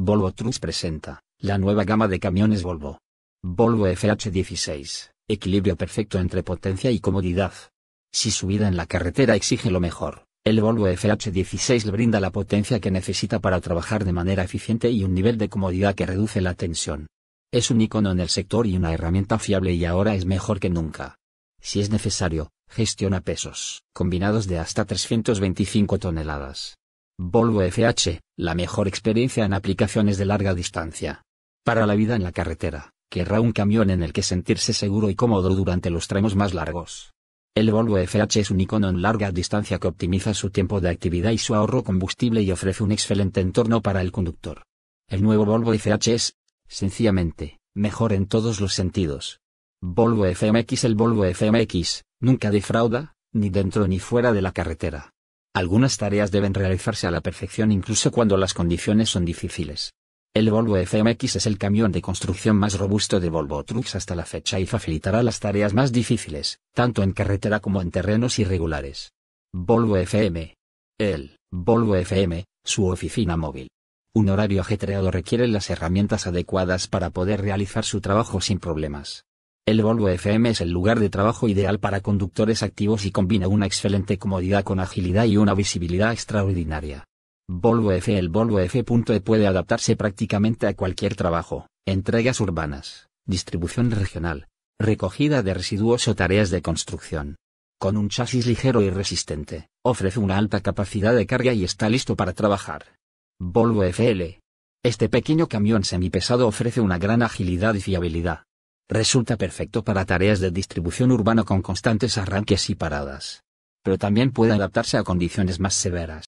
Volvo Trucks presenta la nueva gama de camiones Volvo. Volvo FH16, equilibrio perfecto entre potencia y comodidad. Si su vida en la carretera exige lo mejor, el Volvo FH16 le brinda la potencia que necesita para trabajar de manera eficiente y un nivel de comodidad que reduce la tensión. Es un icono en el sector y una herramienta fiable y ahora es mejor que nunca. Si es necesario, gestiona pesos combinados de hasta 325 toneladas. Volvo FH, la mejor experiencia en aplicaciones de larga distancia. Para la vida en la carretera, querrá un camión en el que sentirse seguro y cómodo durante los tramos más largos. El Volvo FH es un icono en larga distancia que optimiza su tiempo de actividad y su ahorro combustible y ofrece un excelente entorno para el conductor. El nuevo Volvo FH es, sencillamente, mejor en todos los sentidos. Volvo FMX El Volvo FMX, nunca defrauda, ni dentro ni fuera de la carretera. Algunas tareas deben realizarse a la perfección incluso cuando las condiciones son difíciles. El Volvo FMX es el camión de construcción más robusto de Volvo Trucks hasta la fecha y facilitará las tareas más difíciles, tanto en carretera como en terrenos irregulares. Volvo FM. El Volvo FM, su oficina móvil. Un horario ajetreado requiere las herramientas adecuadas para poder realizar su trabajo sin problemas. El Volvo FM es el lugar de trabajo ideal para conductores activos y combina una excelente comodidad con agilidad y una visibilidad extraordinaria. Volvo F El Volvo F.E puede adaptarse prácticamente a cualquier trabajo, entregas urbanas, distribución regional, recogida de residuos o tareas de construcción. Con un chasis ligero y resistente, ofrece una alta capacidad de carga y está listo para trabajar. Volvo FL. Este pequeño camión semipesado ofrece una gran agilidad y fiabilidad Resulta perfecto para tareas de distribución urbana con constantes arranques y paradas. Pero también puede adaptarse a condiciones más severas.